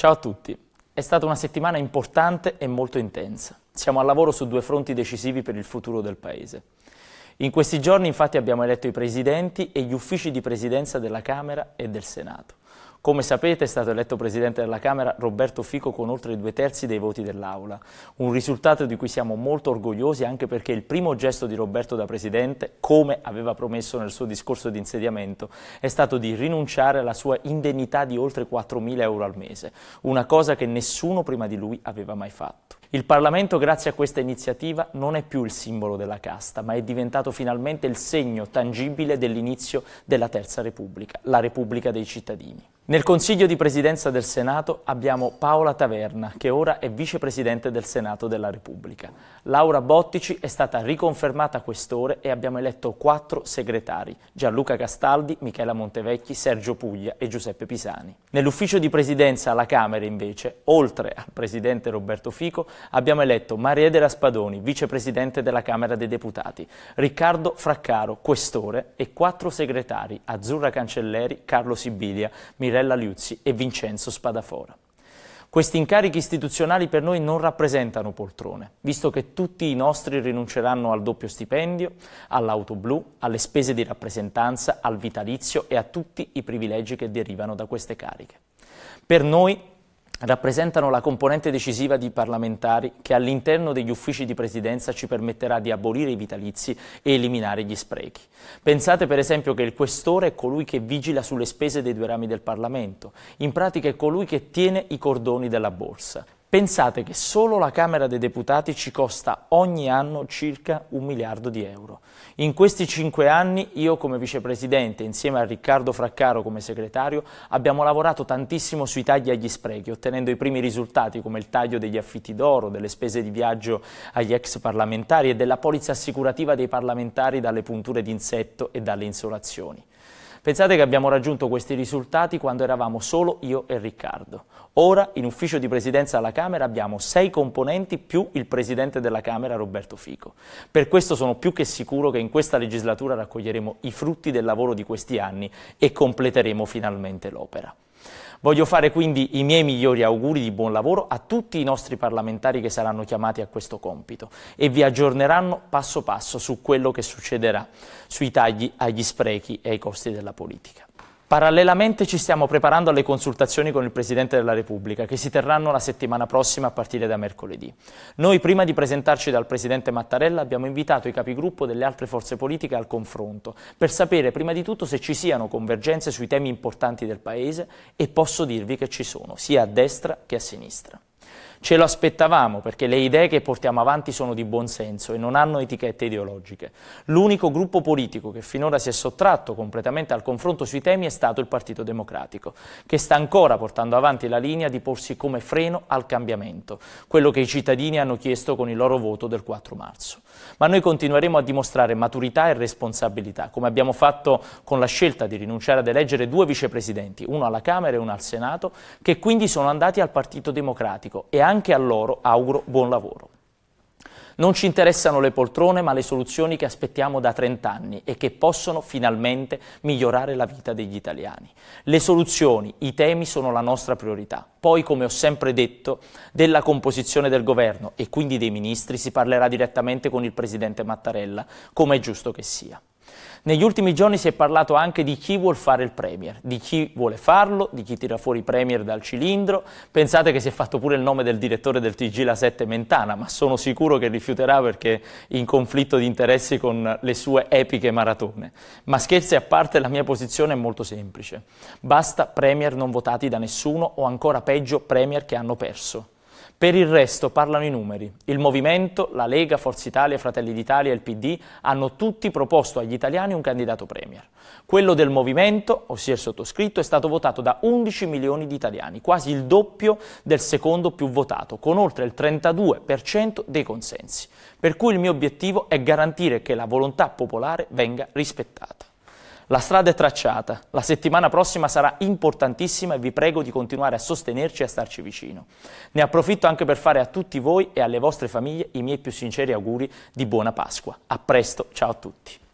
Ciao a tutti. È stata una settimana importante e molto intensa. Siamo al lavoro su due fronti decisivi per il futuro del Paese. In questi giorni infatti abbiamo eletto i presidenti e gli uffici di presidenza della Camera e del Senato. Come sapete è stato eletto Presidente della Camera Roberto Fico con oltre due terzi dei voti dell'Aula, un risultato di cui siamo molto orgogliosi anche perché il primo gesto di Roberto da Presidente, come aveva promesso nel suo discorso di insediamento, è stato di rinunciare alla sua indennità di oltre 4.000 euro al mese, una cosa che nessuno prima di lui aveva mai fatto. Il Parlamento, grazie a questa iniziativa, non è più il simbolo della casta, ma è diventato finalmente il segno tangibile dell'inizio della Terza Repubblica, la Repubblica dei cittadini. Nel Consiglio di Presidenza del Senato abbiamo Paola Taverna, che ora è Vicepresidente del Senato della Repubblica. Laura Bottici è stata riconfermata quest'ora e abbiamo eletto quattro segretari, Gianluca Castaldi, Michela Montevecchi, Sergio Puglia e Giuseppe Pisani. Nell'ufficio di Presidenza alla Camera, invece, oltre al Presidente Roberto Fico, abbiamo eletto Maria Edera Spadoni, Vicepresidente della Camera dei Deputati, Riccardo Fraccaro, questore, e quattro segretari, Azzurra Cancelleri, Carlo Sibilia, Mirella Mirella Liuzzi e Vincenzo Spadafora. Questi incarichi istituzionali per noi non rappresentano poltrone, visto che tutti i nostri rinunceranno al doppio stipendio, all'auto blu, alle spese di rappresentanza, al vitalizio e a tutti i privilegi che derivano da queste cariche. Per noi rappresentano la componente decisiva di parlamentari che all'interno degli uffici di presidenza ci permetterà di abolire i vitalizi e eliminare gli sprechi. Pensate per esempio che il questore è colui che vigila sulle spese dei due rami del Parlamento, in pratica è colui che tiene i cordoni della borsa. Pensate che solo la Camera dei Deputati ci costa ogni anno circa un miliardo di euro. In questi cinque anni io come vicepresidente insieme a Riccardo Fraccaro come segretario abbiamo lavorato tantissimo sui tagli agli sprechi ottenendo i primi risultati come il taglio degli affitti d'oro, delle spese di viaggio agli ex parlamentari e della polizza assicurativa dei parlamentari dalle punture d'insetto e dalle insolazioni. Pensate che abbiamo raggiunto questi risultati quando eravamo solo io e Riccardo. Ora, in ufficio di presidenza alla Camera, abbiamo sei componenti più il presidente della Camera, Roberto Fico. Per questo sono più che sicuro che in questa legislatura raccoglieremo i frutti del lavoro di questi anni e completeremo finalmente l'opera. Voglio fare quindi i miei migliori auguri di buon lavoro a tutti i nostri parlamentari che saranno chiamati a questo compito e vi aggiorneranno passo passo su quello che succederà, sui tagli agli sprechi e ai costi della politica. Parallelamente ci stiamo preparando alle consultazioni con il Presidente della Repubblica che si terranno la settimana prossima a partire da mercoledì. Noi prima di presentarci dal Presidente Mattarella abbiamo invitato i capigruppo delle altre forze politiche al confronto per sapere prima di tutto se ci siano convergenze sui temi importanti del Paese e posso dirvi che ci sono, sia a destra che a sinistra. Ce lo aspettavamo perché le idee che portiamo avanti sono di buon senso e non hanno etichette ideologiche. L'unico gruppo politico che finora si è sottratto completamente al confronto sui temi è stato il Partito Democratico, che sta ancora portando avanti la linea di porsi come freno al cambiamento, quello che i cittadini hanno chiesto con il loro voto del 4 marzo. Ma noi continueremo a dimostrare maturità e responsabilità, come abbiamo fatto con la scelta di rinunciare ad eleggere due vicepresidenti, uno alla Camera e uno al Senato, che quindi sono andati al Partito Democratico e hanno anche a loro auguro buon lavoro. Non ci interessano le poltrone, ma le soluzioni che aspettiamo da 30 anni e che possono finalmente migliorare la vita degli italiani. Le soluzioni, i temi sono la nostra priorità. Poi, come ho sempre detto, della composizione del governo e quindi dei ministri si parlerà direttamente con il Presidente Mattarella, come è giusto che sia. Negli ultimi giorni si è parlato anche di chi vuol fare il Premier, di chi vuole farlo, di chi tira fuori i Premier dal cilindro. Pensate che si è fatto pure il nome del direttore del TG La Sette Mentana, ma sono sicuro che rifiuterà perché in conflitto di interessi con le sue epiche maratone. Ma scherzi a parte, la mia posizione è molto semplice. Basta Premier non votati da nessuno o ancora peggio Premier che hanno perso. Per il resto parlano i numeri. Il Movimento, la Lega, Forza Italia, Fratelli d'Italia e il PD hanno tutti proposto agli italiani un candidato Premier. Quello del Movimento, ossia il sottoscritto, è stato votato da 11 milioni di italiani, quasi il doppio del secondo più votato, con oltre il 32% dei consensi. Per cui il mio obiettivo è garantire che la volontà popolare venga rispettata. La strada è tracciata, la settimana prossima sarà importantissima e vi prego di continuare a sostenerci e a starci vicino. Ne approfitto anche per fare a tutti voi e alle vostre famiglie i miei più sinceri auguri di buona Pasqua. A presto, ciao a tutti.